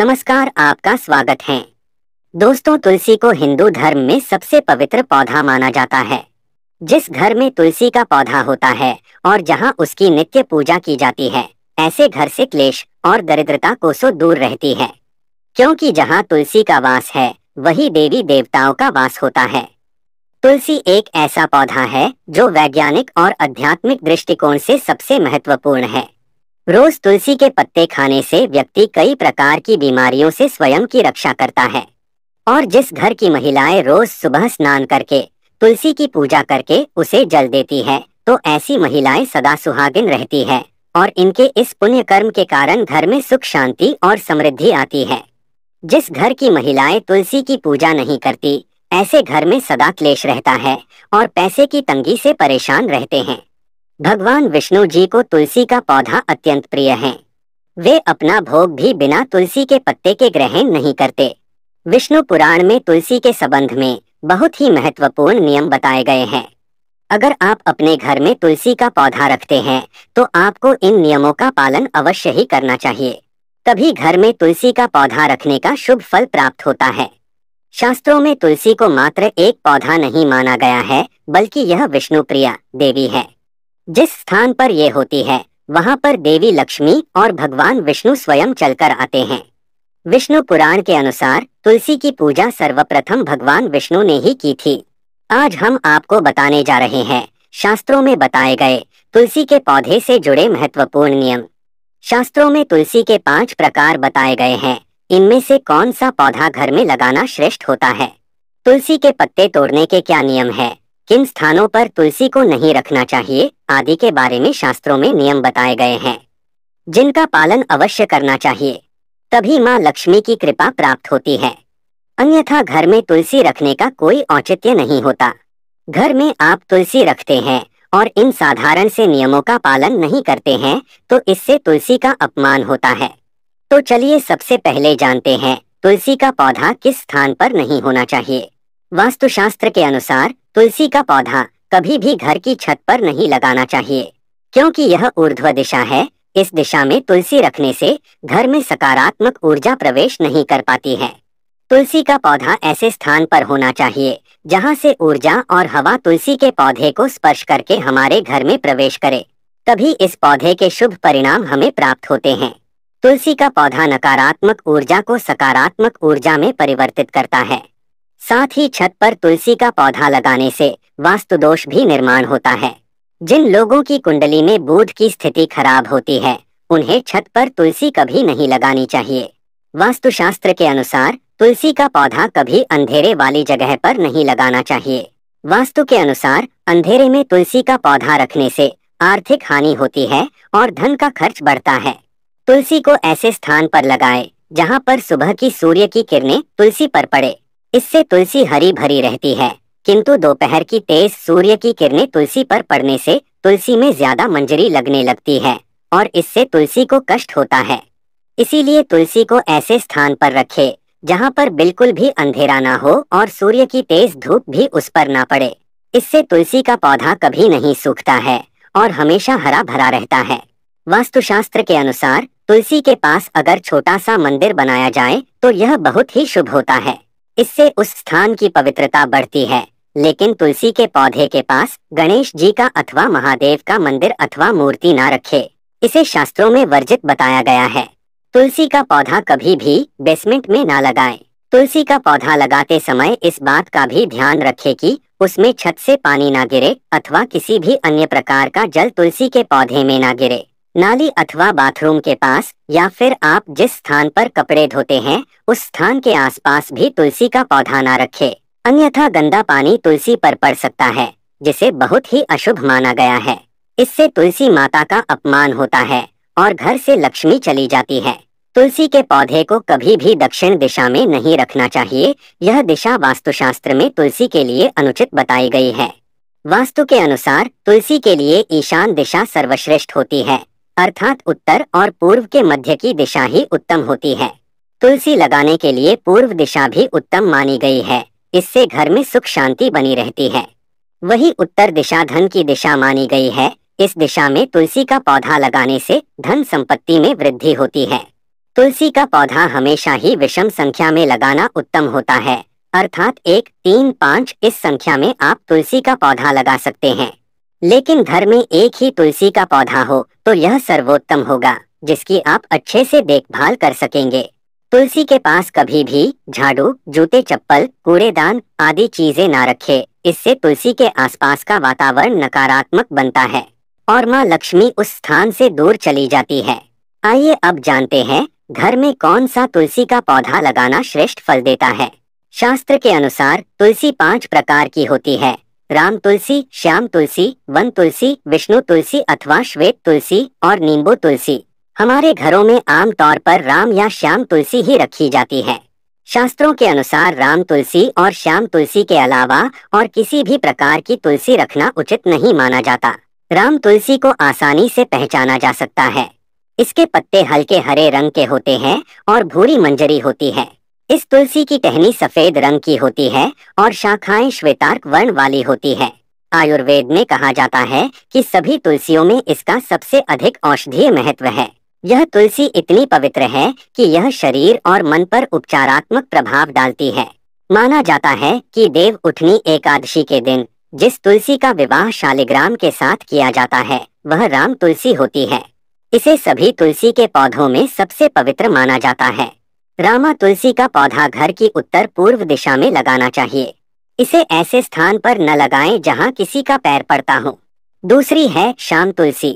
नमस्कार आपका स्वागत है दोस्तों तुलसी को हिंदू धर्म में सबसे पवित्र पौधा माना जाता है जिस घर में तुलसी का पौधा होता है और जहां उसकी नित्य पूजा की जाती है ऐसे घर से क्लेश और दरिद्रता कोसों दूर रहती है क्योंकि जहां तुलसी का वास है वही देवी देवताओं का वास होता है तुलसी एक ऐसा पौधा है जो वैज्ञानिक और आध्यात्मिक दृष्टिकोण से सबसे महत्वपूर्ण है रोज तुलसी के पत्ते खाने से व्यक्ति कई प्रकार की बीमारियों से स्वयं की रक्षा करता है और जिस घर की महिलाएं रोज सुबह स्नान करके तुलसी की पूजा करके उसे जल देती है तो ऐसी महिलाएं सदा सुहागिन रहती है और इनके इस पुण्य कर्म के कारण घर में सुख शांति और समृद्धि आती है जिस घर की महिलाएं तुलसी की पूजा नहीं करती ऐसे घर में सदा क्लेश रहता है और पैसे की तंगी से परेशान रहते हैं भगवान विष्णु जी को तुलसी का पौधा अत्यंत प्रिय है वे अपना भोग भी बिना तुलसी के पत्ते के ग्रहण नहीं करते विष्णु पुराण में तुलसी के संबंध में बहुत ही महत्वपूर्ण नियम बताए गए हैं अगर आप अपने घर में तुलसी का पौधा रखते हैं तो आपको इन नियमों का पालन अवश्य ही करना चाहिए तभी घर में तुलसी का पौधा रखने का शुभ फल प्राप्त होता है शास्त्रों में तुलसी को मात्र एक पौधा नहीं माना गया है बल्कि यह विष्णु प्रिया देवी है जिस स्थान पर ये होती है वहाँ पर देवी लक्ष्मी और भगवान विष्णु स्वयं चलकर आते हैं विष्णु पुराण के अनुसार तुलसी की पूजा सर्वप्रथम भगवान विष्णु ने ही की थी आज हम आपको बताने जा रहे हैं शास्त्रों में बताए गए तुलसी के पौधे से जुड़े महत्वपूर्ण नियम शास्त्रों में तुलसी के पांच प्रकार बताए गए हैं इनमें से कौन सा पौधा घर में लगाना श्रेष्ठ होता है तुलसी के पत्ते तोड़ने के क्या नियम है किन स्थानों पर तुलसी को नहीं रखना चाहिए आदि के बारे में शास्त्रों में नियम बताए गए हैं जिनका पालन अवश्य करना चाहिए तभी माँ लक्ष्मी की कृपा प्राप्त होती है अन्यथा घर में तुलसी रखने का कोई औचित्य नहीं होता घर में आप तुलसी रखते हैं और इन साधारण से नियमों का पालन नहीं करते हैं तो इससे तुलसी का अपमान होता है तो चलिए सबसे पहले जानते हैं तुलसी का पौधा किस स्थान पर नहीं होना चाहिए वास्तुशास्त्र के अनुसार तुलसी का पौधा कभी भी घर की छत पर नहीं लगाना चाहिए क्योंकि यह ऊर्ध्व दिशा है इस दिशा में तुलसी रखने से घर में सकारात्मक ऊर्जा प्रवेश नहीं कर पाती है तुलसी का पौधा ऐसे स्थान पर होना चाहिए जहाँ से ऊर्जा और हवा तुलसी के पौधे को स्पर्श करके हमारे घर में प्रवेश करे तभी इस पौधे के शुभ परिणाम हमें प्राप्त होते हैं तुलसी का पौधा नकारात्मक ऊर्जा को सकारात्मक ऊर्जा में परिवर्तित करता है साथ ही छत पर तुलसी का पौधा लगाने से वास्तु दोष भी निर्माण होता है जिन लोगों की कुंडली में बुध की स्थिति खराब होती है उन्हें छत पर तुलसी कभी नहीं लगानी चाहिए वास्तुशास्त्र के अनुसार तुलसी का पौधा कभी अंधेरे वाली जगह पर नहीं लगाना चाहिए वास्तु के अनुसार अंधेरे में तुलसी का पौधा रखने से आर्थिक हानि होती है और धन का खर्च बढ़ता है तुलसी को ऐसे स्थान पर लगाएं जहां पर सुबह की सूर्य की किरणें तुलसी पर पड़े इससे तुलसी हरी भरी रहती है किंतु दोपहर की तेज सूर्य की किरणें तुलसी पर पड़ने से तुलसी में ज्यादा मंजरी लगने लगती है और इससे तुलसी को कष्ट होता है इसीलिए तुलसी को ऐसे स्थान पर रखे जहाँ पर बिल्कुल भी अंधेरा ना हो और सूर्य की तेज धूप भी उस पर ना पड़े इससे तुलसी का पौधा कभी नहीं सूखता है और हमेशा हरा भरा रहता है वास्तुशास्त्र के अनुसार तुलसी के पास अगर छोटा सा मंदिर बनाया जाए तो यह बहुत ही शुभ होता है इससे उस स्थान की पवित्रता बढ़ती है लेकिन तुलसी के पौधे के पास गणेश जी का अथवा महादेव का मंदिर अथवा मूर्ति ना रखे इसे शास्त्रों में वर्जित बताया गया है तुलसी का पौधा कभी भी बेसमेंट में ना लगाए तुलसी का पौधा लगाते समय इस बात का भी ध्यान रखे कि उसमें छत से पानी ना गिरे अथवा किसी भी अन्य प्रकार का जल तुलसी के पौधे में ना गिरे नाली अथवा बाथरूम के पास या फिर आप जिस स्थान पर कपड़े धोते हैं उस स्थान के आसपास भी तुलसी का पौधा ना रखें अन्यथा गंदा पानी तुलसी पर पड़ सकता है जिसे बहुत ही अशुभ माना गया है इससे तुलसी माता का अपमान होता है और घर से लक्ष्मी चली जाती है तुलसी के पौधे को कभी भी दक्षिण दिशा में नहीं रखना चाहिए यह दिशा वास्तुशास्त्र में तुलसी के लिए अनुचित बताई गई है वास्तु के अनुसार तुलसी के लिए ईशान दिशा सर्वश्रेष्ठ होती है अर्थात उत्तर और पूर्व के मध्य की दिशा ही उत्तम होती है तुलसी लगाने के लिए पूर्व दिशा भी उत्तम मानी गई है इससे घर में सुख शांति बनी रहती है वही उत्तर दिशा धन की दिशा मानी गई है इस दिशा में तुलसी का पौधा लगाने से धन संपत्ति में वृद्धि होती है तुलसी का पौधा हमेशा ही विषम संख्या में लगाना उत्तम होता है अर्थात एक तीन पाँच इस संख्या में आप तुलसी का पौधा लगा सकते हैं लेकिन घर में एक ही तुलसी का पौधा हो तो यह सर्वोत्तम होगा जिसकी आप अच्छे से देखभाल कर सकेंगे तुलसी के पास कभी भी झाड़ू जूते चप्पल कूड़ेदान आदि चीजें ना रखें। इससे तुलसी के आसपास का वातावरण नकारात्मक बनता है और माँ लक्ष्मी उस स्थान से दूर चली जाती है आइए अब जानते हैं घर में कौन सा तुलसी का पौधा लगाना श्रेष्ठ फल देता है शास्त्र के अनुसार तुलसी पाँच प्रकार की होती है राम तुलसी श्याम तुलसी वन तुलसी विष्णु तुलसी अथवा श्वेत तुलसी और नींबू तुलसी हमारे घरों में आम तौर पर राम या श्याम तुलसी ही रखी जाती है शास्त्रों के अनुसार राम तुलसी और श्याम तुलसी के अलावा और किसी भी प्रकार की तुलसी रखना उचित नहीं माना जाता राम तुलसी को आसानी से पहचाना जा सकता है इसके पत्ते हल्के हरे रंग के होते हैं और भूरी मंजरी होती है इस तुलसी की टहनी सफेद रंग की होती है और शाखाएं श्वेतार्क वर्ण वाली होती है आयुर्वेद में कहा जाता है कि सभी तुलसियों में इसका सबसे अधिक औषधीय महत्व है यह तुलसी इतनी पवित्र है कि यह शरीर और मन पर उपचारात्मक प्रभाव डालती है माना जाता है कि देव उठनी एकादशी के दिन जिस तुलसी का विवाह शालिग्राम के साथ किया जाता है वह राम तुलसी होती है इसे सभी तुलसी के पौधों में सबसे पवित्र माना जाता है रामा तुलसी का पौधा घर की उत्तर पूर्व दिशा में लगाना चाहिए इसे ऐसे स्थान पर न लगाएं जहां किसी का पैर पड़ता हो दूसरी है श्याम तुलसी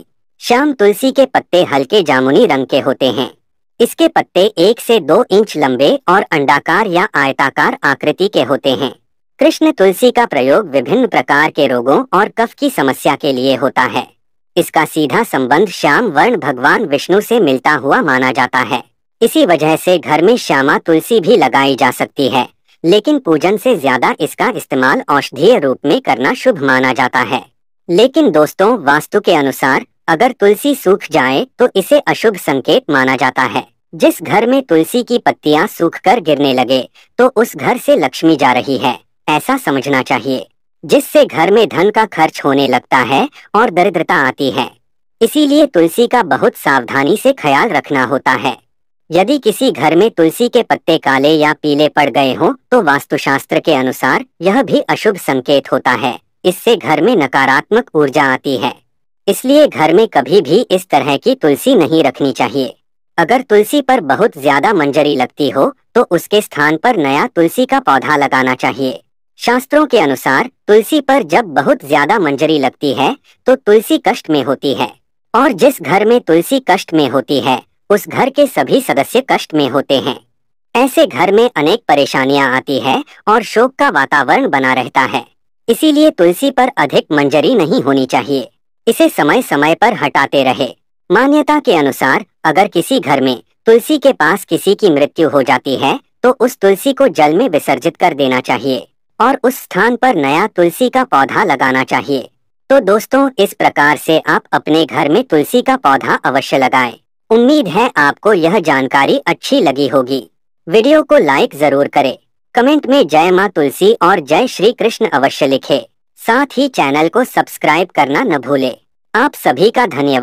श्याम तुलसी के पत्ते हल्के जामुनी रंग के होते हैं इसके पत्ते एक से दो इंच लंबे और अंडाकार या आयताकार आकृति के होते हैं कृष्ण तुलसी का प्रयोग विभिन्न प्रकार के रोगों और कफ की समस्या के लिए होता है इसका सीधा संबंध श्याम वर्ण भगवान विष्णु से मिलता हुआ माना जाता है इसी वजह से घर में श्यामा तुलसी भी लगाई जा सकती है लेकिन पूजन से ज्यादा इसका इस्तेमाल औषधीय रूप में करना शुभ माना जाता है लेकिन दोस्तों वास्तु के अनुसार अगर तुलसी सूख जाए तो इसे अशुभ संकेत माना जाता है जिस घर में तुलसी की पत्तियां सूखकर गिरने लगे तो उस घर से लक्ष्मी जा रही है ऐसा समझना चाहिए जिससे घर में धन का खर्च होने लगता है और दरिद्रता आती है इसीलिए तुलसी का बहुत सावधानी से ख्याल रखना होता है यदि किसी घर में तुलसी के पत्ते काले या पीले पड़ गए हों तो वास्तुशास्त्र के अनुसार यह भी अशुभ संकेत होता है इससे घर में नकारात्मक ऊर्जा आती है इसलिए घर में कभी भी इस तरह की तुलसी नहीं रखनी चाहिए अगर तुलसी पर बहुत ज्यादा मंजरी लगती हो तो उसके स्थान पर नया तुलसी का पौधा लगाना चाहिए शास्त्रों के अनुसार तुलसी पर जब बहुत ज्यादा मंजरी लगती है तो तुलसी कष्ट में होती है और जिस घर में तुलसी कष्ट में होती है उस घर के सभी सदस्य कष्ट में होते हैं ऐसे घर में अनेक परेशानियां आती है और शोक का वातावरण बना रहता है इसीलिए तुलसी पर अधिक मंजरी नहीं होनी चाहिए इसे समय समय पर हटाते रहे मान्यता के अनुसार अगर किसी घर में तुलसी के पास किसी की मृत्यु हो जाती है तो उस तुलसी को जल में विसर्जित कर देना चाहिए और उस स्थान पर नया तुलसी का पौधा लगाना चाहिए तो दोस्तों इस प्रकार से आप अपने घर में तुलसी का पौधा अवश्य लगाएं। उम्मीद है आपको यह जानकारी अच्छी लगी होगी वीडियो को लाइक जरूर करें कमेंट में जय माँ तुलसी और जय श्री कृष्ण अवश्य लिखे साथ ही चैनल को सब्सक्राइब करना न भूले आप सभी का धन्यवाद